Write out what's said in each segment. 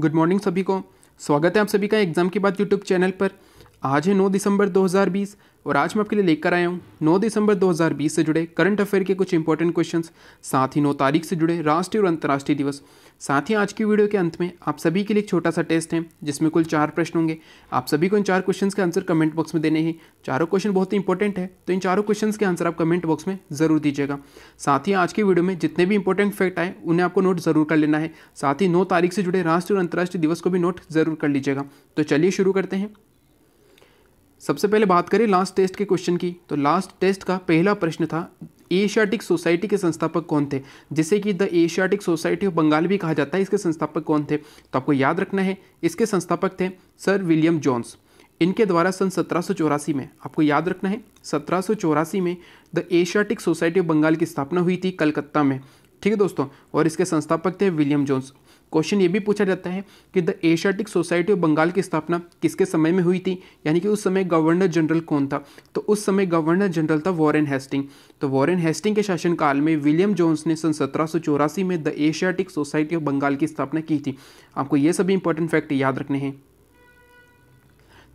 good morning सभी को स्वागत है आप सभी का एग्ज़ाम की बात यूट्यूब चैनल पर आज है 9 दिसंबर 2020 और आज मैं आपके लिए लेकर आया हूँ 9 दिसंबर 2020 से जुड़े करंट अफेयर के कुछ इंपॉर्टेंट क्वेश्चंस साथ ही 9 तारीख से जुड़े राष्ट्रीय और अंतर्राष्ट्रीय दिवस साथ ही आज की वीडियो के अंत में आप सभी के लिए एक छोटा सा टेस्ट है जिसमें कुल चार प्रश्न होंगे आप सभी को इन चार क्वेश्चन के आंसर कमेंट बॉक्स में देने हैं चारों क्वेश्चन बहुत ही इंपॉर्टेंट है तो इन चारों क्वेश्चन के आंसर आप कमेंट बॉक्स में जरूर दीजिएगा साथ ही आज की वीडियो में जितने भी इंपॉर्टेंट फैक्ट आए उन्हें आपको नोट जरूर कर लेना है साथ ही नौ तारीख से जुड़े राष्ट्रीय और अंतर्राष्ट्रीय दिवस को भी नोट जरूर कर लीजिएगा तो चलिए शुरू करते हैं सबसे पहले बात करें लास्ट टेस्ट के क्वेश्चन की तो लास्ट टेस्ट का पहला प्रश्न था एशियाटिक सोसाइटी के संस्थापक कौन थे जिसे कि the Asiatic Society of Bengal भी कहा जाता है इसके संस्थापक कौन थे तो आपको याद रखना है इसके संस्थापक थे सर विलियम जॉन्स इनके द्वारा सन सत्रह में आपको याद रखना है सत्रह में the Asiatic Society of Bengal की स्थापना हुई थी कलकत्ता में ठीक है दोस्तों और इसके संस्थापक थे विलियम जोन्स क्वेश्चन ये भी पूछा जाता है कि the Asiatic Society of Bengal की स्थापना किसके समय में हुई थी यानी कि उस समय गवर्नर जनरल कौन था तो उस समय गवर्नर जनरल था वॉरेन हेस्टिंग तो वॉरेन हेस्टिंग के शासनकाल में विलियम जोन्स ने सन सत्रह में the Asiatic Society of Bengal की स्थापना की थी आपको ये सभी इंपॉर्टेंट फैक्ट याद रखने हैं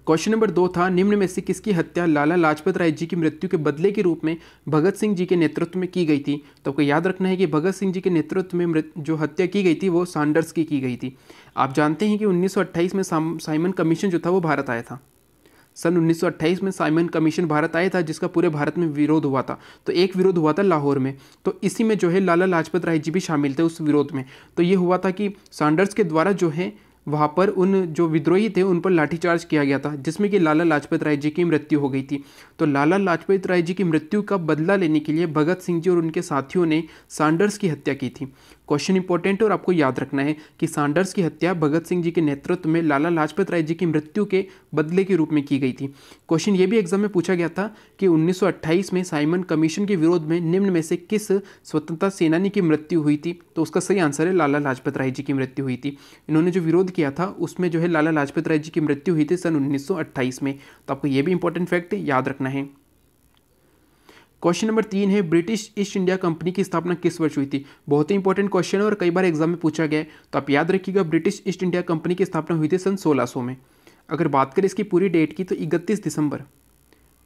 क्वेश्चन नंबर दो था निम्न में से किसकी हत्या लाला लाजपत राय जी की मृत्यु के बदले के रूप में भगत सिंह जी के नेतृत्व में की गई थी तो आपको याद रखना है कि भगत सिंह जी के नेतृत्व में जो हत्या की गई थी वो सांडर्स की की गई थी आप जानते हैं कि 1928 में साइमन कमीशन जो था वो भारत आया था सन 1928 में साइमन कमीशन भारत आया था जिसका पूरे भारत में विरोध हुआ था तो एक विरोध हुआ था लाहौर में तो इसी में जो है लाला लाजपत राय जी भी शामिल थे उस विरोध में तो ये हुआ था कि सांडर्स के द्वारा जो है वहाँ पर उन जो विद्रोही थे उन पर लाठीचार्ज किया गया था जिसमें कि लाला लाजपत राय जी की मृत्यु हो गई थी तो लाला लाजपत राय जी की मृत्यु का बदला लेने के लिए भगत सिंह जी और उनके साथियों ने सांडर्स की हत्या की थी क्वेश्चन इंपॉर्टेंट और आपको याद रखना है कि सांडर्स की हत्या भगत सिंह जी के नेतृत्व में लाला लाजपत राय जी की मृत्यु के बदले के रूप में की गई थी क्वेश्चन ये भी एग्जाम में पूछा गया था कि 1928 में साइमन कमीशन के विरोध में निम्न में से किस स्वतंत्रता सेनानी की मृत्यु हुई थी तो उसका सही आंसर है लाला लाजपत राय जी की मृत्यु हुई थी इन्होंने जो विरोध किया था उसमें जो है लाला लाजपत राय जी की मृत्यु हुई थी सन 1928 में तो आपको यह भी इंपॉर्टेंट फैक्ट याद रखना है क्वेश्चन नंबर तीन है ब्रिटिश ईस्ट इंडिया कंपनी की स्थापना किस वर्ष हुई थी बहुत ही इंपॉर्टेंट क्वेश्चन है और कई बार एग्जाम में पूछा गया तो आप याद रखिएगा ब्रिटिश ईस्ट इंडिया कंपनी की स्थापना हुई थी सन सोलह सो में अगर बात करें इसकी पूरी डेट की तो इकतीस दिसंबर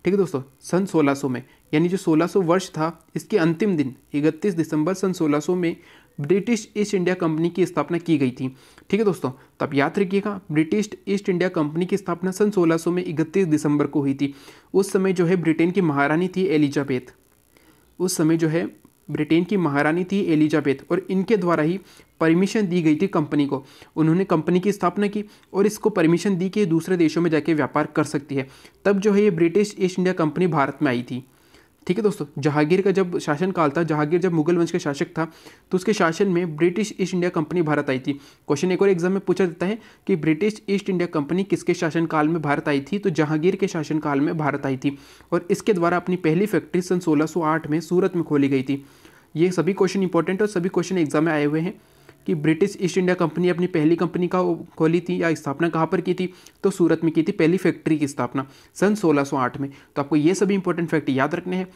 ठीक है दोस्तों सन सोलह सो में यानी जो सोलह सो वर्ष था इसके अंतिम दिन इकतीस दिसंबर सन सोलह सो में ब्रिटिश ईस्ट इंडिया कंपनी की स्थापना की गई थी ठीक है दोस्तों तो आप याद रखिएगा ब्रिटिश ईस्ट इंडिया कंपनी की स्थापना सन 1600 में 31 दिसंबर को हुई थी उस समय जो है ब्रिटेन की महारानी थी एलिजाबेथ उस समय जो है ब्रिटेन की महारानी थी एलिजाबेथ और इनके द्वारा ही परमिशन दी गई थी कंपनी को उन्होंने कंपनी की स्थापना की और इसको परमिशन दी कि दूसरे देशों में जाके व्यापार कर सकती है तब जो है ये ब्रिटिश ईस्ट इंडिया कंपनी भारत में आई थी ठीक है दोस्तों जहांगीर का जब शासनकाल था जहांगीर जब मुगल वंश का शासक था तो उसके शासन में ब्रिटिश ईस्ट इंडिया कंपनी भारत आई थी क्वेश्चन एक और एग्जाम में पूछा जाता है कि ब्रिटिश ईस्ट इंडिया कंपनी किसके शासनकाल में भारत आई थी तो जहांगीर के शासनकाल में भारत आई थी और इसके द्वारा अपनी पहली फैक्ट्री सन सोलह में सूरत में खोली गई थी ये सभी क्वेश्चन इंपॉर्टेंट और सभी क्वेश्चन एग्जाम में आए हुए हैं कि ब्रिटिश ईस्ट इंडिया कंपनी अपनी पहली कंपनी का खोली थी या स्थापना कहाँ पर की थी तो सूरत में की थी पहली फैक्ट्री की स्थापना सन 1608 में तो आपको ये सभी इंपॉर्टेंट फैक्ट याद रखने हैं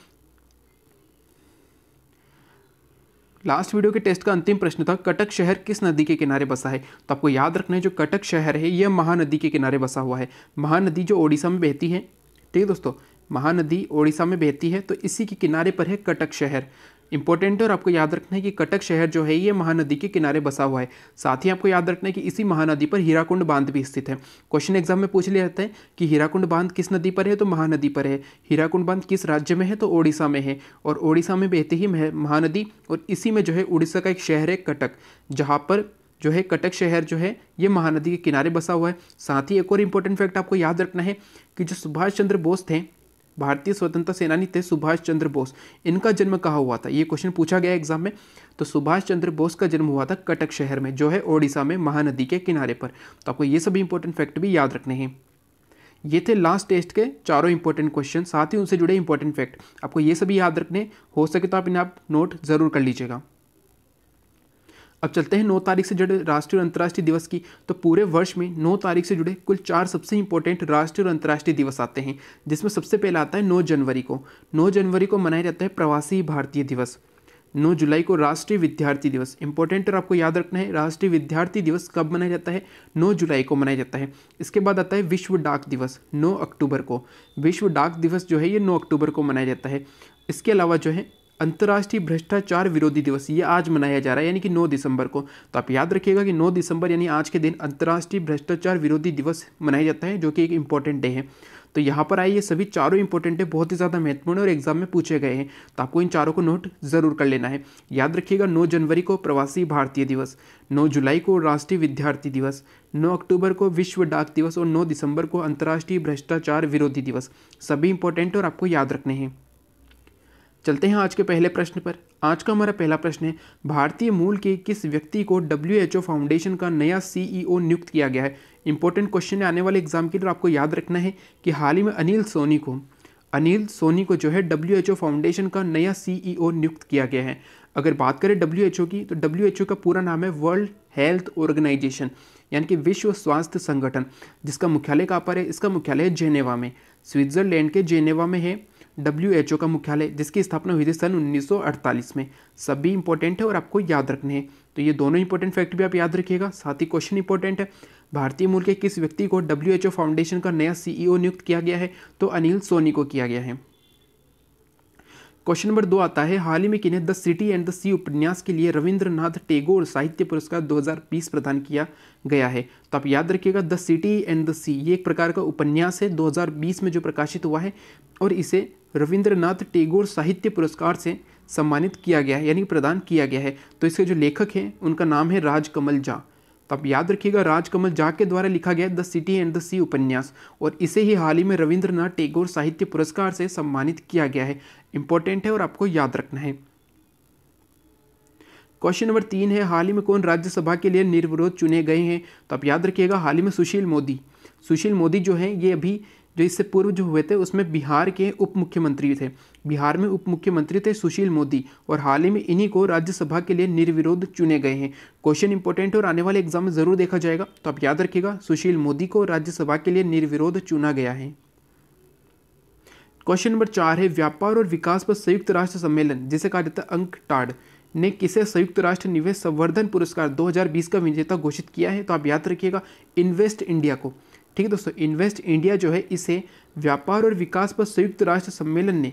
लास्ट वीडियो के टेस्ट का अंतिम प्रश्न था कटक शहर किस नदी के किनारे बसा है तो आपको याद रखना है जो कटक शहर है यह महानदी के किनारे बसा हुआ है महानदी जो ओडिशा में बहती है ठीक है दोस्तों महानदी ओडिशा में बहती है तो इसी के किनारे पर है कटक शहर इंपॉर्टेंट है और आपको याद रखना है कि कटक शहर जो है ये महानदी के किनारे बसा हुआ है साथ ही आपको याद रखना है कि इसी महानदी पर हीराकुंड बांध भी स्थित है क्वेश्चन एग्जाम में पूछ लिया जाता है कि हीराकुंड बांध किस नदी पर है तो महानदी पर है हीराकुंड बांध किस राज्य में है तो ओडिशा में है और ओडिशा में बहते ही महानदी और इसी में जो है उड़ीसा का एक शहर है कटक जहाँ पर जो है कटक शहर जो है ये महानदी के किनारे बसा हुआ है साथ ही एक और इम्पोर्टेंट फैक्ट आपको याद रखना है कि जो सुभाष चंद्र बोस थे भारतीय स्वतंत्रता सेनानी थे सुभाष चंद्र बोस इनका जन्म कहाँ हुआ था ये क्वेश्चन पूछा गया एग्जाम में तो सुभाष चंद्र बोस का जन्म हुआ था कटक शहर में जो है ओडिशा में महानदी के किनारे पर तो आपको ये सभी इंपॉर्टेंट फैक्ट भी याद रखने हैं ये थे लास्ट टेस्ट के चारों इंपॉर्टेंट क्वेश्चन साथ ही उनसे जुड़े इंपॉर्टेंट फैक्ट आपको ये सभी याद रखने हो सके तो आप इन्हें आप नोट ज़रूर कर लीजिएगा अब चलते हैं नौ तारीख से जुड़े राष्ट्रीय और अंतर्राष्ट्रीय दिवस की तो पूरे वर्ष में नौ तारीख से जुड़े कुल चार सबसे इंपॉर्टेंट राष्ट्रीय और अंतर्राष्ट्रीय दिवस आते हैं जिसमें सबसे पहला आता है नौ जनवरी को नौ जनवरी को मनाया जाता है प्रवासी भारतीय दिवस नौ जुलाई को राष्ट्रीय विद्यार्थी दिवस इंपॉर्टेंट और आपको याद रखना है राष्ट्रीय विद्यार्थी दिवस कब मनाया जाता है नौ जुलाई को मनाया जाता है इसके बाद आता है विश्व डाक दिवस नौ अक्टूबर को विश्व डाक दिवस जो है ये नौ अक्टूबर को मनाया जाता है इसके अलावा जो है अंतर्राष्ट्रीय भ्रष्टाचार विरोधी दिवस ये आज मनाया जा रहा है यानी कि 9 दिसंबर को तो आप याद रखिएगा कि 9 दिसंबर यानी आज के दिन अंतर्राष्ट्रीय भ्रष्टाचार विरोधी दिवस मनाया जाता है जो कि एक इंपॉर्टेंट डे है तो यहाँ पर आए ये सभी चारों इंपॉर्टेंट है बहुत ही ज़्यादा महत्वपूर्ण और एग्जाम में पूछे गए हैं तो आपको इन चारों को नोट ज़रूर कर लेना है याद रखिएगा 9 जनवरी को प्रवासी भारतीय दिवस 9 जुलाई को राष्ट्रीय विद्यार्थी दिवस 9 अक्टूबर को विश्व डाक दिवस और 9 दिसंबर को अंतर्राष्ट्रीय भ्रष्टाचार विरोधी दिवस सभी इंपॉर्टेंट और आपको याद रखने हैं चलते हैं आज के पहले प्रश्न पर आज का हमारा पहला प्रश्न है भारतीय मूल के किस व्यक्ति को डब्ल्यू फाउंडेशन का नया सीईओ e नियुक्त किया गया है इंपॉर्टेंट क्वेश्चन आने वाले एग्जाम के लिए आपको याद रखना है कि हाल ही में अनिल सोनी को अनिल सोनी को जो है डब्ल्यू फाउंडेशन का नया सीईओ e नियुक्त किया गया है अगर बात करें डब्ल्यू की तो डब्ल्यू का पूरा नाम है वर्ल्ड हेल्थ ऑर्गेनाइजेशन यानी कि विश्व स्वास्थ्य संगठन जिसका मुख्यालय कहाँ पर है इसका मुख्यालय है जेनेवा में स्विट्ज़रलैंड के जेनेवा में है डब्ल्यू का मुख्यालय जिसकी स्थापना हुई थी सन 1948 में सभी इंपॉर्टेंट है और आपको याद रखने हैं तो ये दोनों इंपॉर्टेंट फैक्ट भी आप याद रखिएगा साथ ही क्वेश्चन इंपॉर्टेंट है भारतीय मूल के किस व्यक्ति को डब्ल्यू फाउंडेशन का नया सीईओ e नियुक्त किया गया है तो अनिल सोनी को किया गया है क्वेश्चन नंबर दो आता है हाल ही में किन्हें the city and the sea उपन्यास के लिए रविंद्रनाथ टैगोर साहित्य पुरस्कार 2020 प्रदान किया गया है तो आप याद रखिएगा the city and the sea ये एक प्रकार का उपन्यास है 2020 में जो प्रकाशित हुआ है और इसे रविंद्रनाथ टेगोर साहित्य पुरस्कार से सम्मानित किया गया है यानी प्रदान किया गया है तो इसके जो लेखक हैं उनका नाम है राजकमल झा तो आप याद रखिएगा राजकमल झा के द्वारा लिखा गया the city and the sea उपन्यास और इसे ही हाल ही में रविंद्रनाथ टेगोर साहित्य पुरस्कार से सम्मानित किया गया है इंपॉर्टेंट है और आपको याद रखना है क्वेश्चन नंबर तीन है हाल ही में कौन राज्यसभा के लिए निर्विरोध चुने गए हैं तो आप याद रखिएगा हाल ही में सुशील मोदी सुशील मोदी जो है ये अभी जो इससे पूर्व जो हुए थे उसमें बिहार के उप मुख्यमंत्री थे बिहार में उप मुख्यमंत्री थे सुशील मोदी और हाल ही में इन्हीं को राज्यसभा के लिए निर्विरोध चुने गए हैं क्वेश्चन इंपॉर्टेंट और आने वाले एग्जाम में ज़रूर देखा जाएगा तो आप याद रखिएगा सुशील मोदी को राज्यसभा के लिए निर्विरोध चुना गया है क्वेश्चन नंबर चार है व्यापार और विकास पर संयुक्त राष्ट्र सम्मेलन जिसे कहा जाता है अंक टाड़ ने किसे संयुक्त राष्ट्र निवेश संवर्धन पुरस्कार 2020 का विजेता घोषित किया है तो आप याद रखिएगा इन्वेस्ट इंडिया को ठीक है दोस्तों इन्वेस्ट इंडिया जो है इसे व्यापार और विकास पर संयुक्त राष्ट्र सम्मेलन ने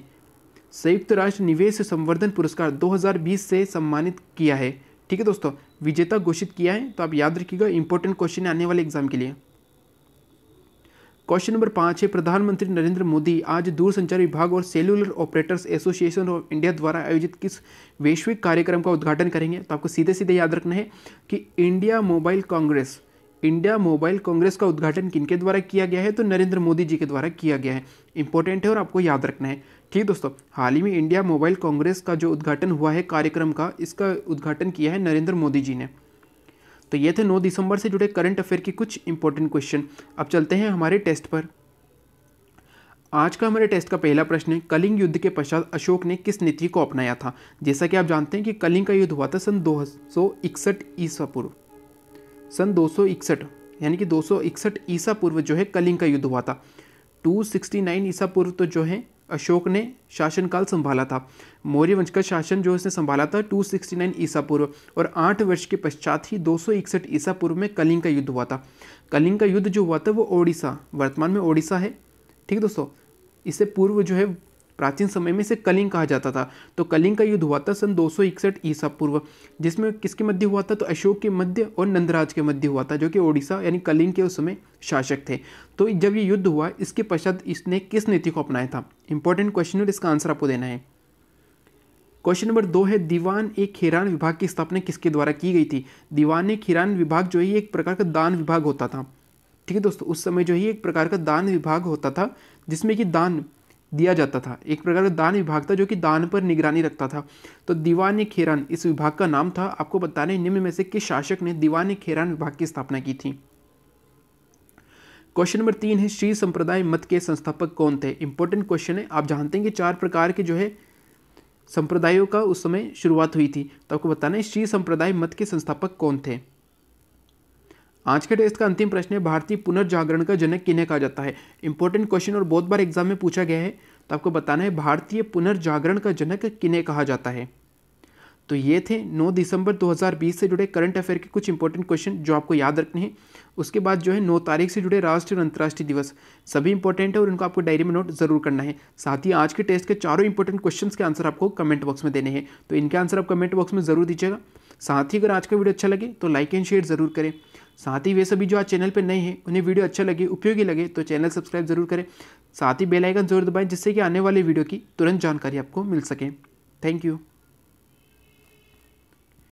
संयुक्त राष्ट्र निवेश संवर्धन पुरस्कार 2020 से सम्मानित किया है ठीक है दोस्तों विजेता घोषित किया है तो आप याद रखिएगा इंपॉर्टेंट क्वेश्चन आने वाले एग्जाम के लिए क्वेश्चन नंबर पाँच है प्रधानमंत्री नरेंद्र मोदी आज दूरसंचार विभाग और cellular operators association of India द्वारा आयोजित किस वैश्विक कार्यक्रम का उद्घाटन करेंगे तो आपको सीधे सीधे याद रखना है कि India Mobile Congress India Mobile Congress का उद्घाटन किनके द्वारा किया गया है तो नरेंद्र मोदी जी के द्वारा किया गया है इंपॉर्टेंट है और आपको याद रखना है ठीक दोस्तों हाल ही में इंडिया मोबाइल कांग्रेस का जो उद्घाटन हुआ है कार्यक्रम का इसका उद्घाटन किया है नरेंद्र मोदी जी ने तो ये थे 9 दिसंबर से जुड़े करंट अफेयर के कुछ इंपॉर्टेंट क्वेश्चन अब चलते हैं हमारे टेस्ट पर आज का हमारे टेस्ट का पहला प्रश्न है कलिंग युद्ध के पश्चात अशोक ने किस नीति को अपनाया था जैसा कि आप जानते हैं कि कलिंग का युद्ध हुआ था सन दो सौ इकसठ ईसा पूर्व सन दो यानी कि दो ईसा पूर्व जो है कलिंग का युद्ध हुआ था 269 ईसा पूर्व तो जो है अशोक ने शासनकाल संभाला था मौर्य वंश का शासन जो इसने संभाला था 269 ईसा पूर्व और आठ वर्ष के पश्चात ही दो ईसा पूर्व में कलिंग का युद्ध हुआ था कलिंग का युद्ध जो हुआ था वो ओडिशा वर्तमान में ओडिशा है ठीक है दोस्तों इससे पूर्व जो है प्राचीन समय में इसे कलिंग कहा जाता था तो कलिंग का युद्ध हुआ था सन दो ईसा पूर्व जिसमें किसके मध्य हुआ था तो अशोक के मध्य और नंदराज के मध्य हुआ था जो कि ओडिशा यानी कलिंग के उस समय शासक थे तो जब ये युद्ध हुआ इसके पश्चात इसने किस नीति को अपनाया था इंपॉर्टेंट क्वेश्चन और इसका आंसर आपको देना है क्वेश्चन नंबर दो है दीवान एक खेरान विभाग की स्थापना किसके द्वारा की गई थी दीवान एक खिरान विभाग जो है एक प्रकार का दान विभाग होता था ठीक है दोस्तों उस समय जो है एक प्रकार का दान विभाग होता था जिसमें कि दान दिया जाता था एक प्रकार का दान विभाग था जो कि दान पर निगरानी रखता था तो दीवान खेरान इस विभाग का नाम था आपको बता रहे निम्न में से किस शासक ने दीवान खेरान विभाग की स्थापना की थी क्वेश्चन नंबर तीन है श्री संप्रदाय मत के संस्थापक कौन थे इंपॉर्टेंट क्वेश्चन है आप जानते हैं कि चार प्रकार के जो है संप्रदायों का उस समय शुरुआत हुई थी तो आपको बताना है श्री संप्रदाय मत के संस्थापक कौन थे आज के टेस्ट का अंतिम प्रश्न है भारतीय पुनर्जागरण का जनक किन्हें कहा जाता है इंपॉर्टेंट क्वेश्चन और बहुत बार एग्जाम में पूछा गया है तो आपको बताना है भारतीय पुनर्जागरण का जनक किन्हें कहा जाता है तो ये थे 9 दिसंबर 2020 से जुड़े करंट अफेयर के कुछ इंपॉर्टेंट क्वेश्चन जो आपको याद रखने हैं उसके बाद जो है 9 तारीख से जुड़े राष्ट्रीय और अंतर्राष्ट्रीय दिवस सभी इंपॉर्टेंट है और उनको आपको डायरी में नोट जरूर करना है साथ ही आज के टेस्ट के चारों इंपॉर्टेंट क्वेश्चन के आंसर आपको कमेंट बॉक्स में देने हैं तो इनके आंसर आप कमेंट बॉक्स में जरूर दीजिएगा साथ ही अगर आज का वीडियो अच्छा लगे तो लाइक एंड शेयर ज़रूर करें साथ ही वे सभी जो आज चैनल पर नए हैं उन्हें वीडियो अच्छा लगे उपयोगी लगे तो चैनल सब्सक्राइब जरूर करें साथ ही बेल आइकन जरूर दबाएं जिससे कि आने वाले वीडियो की तुरंत जानकारी आपको मिल सके थैंक यू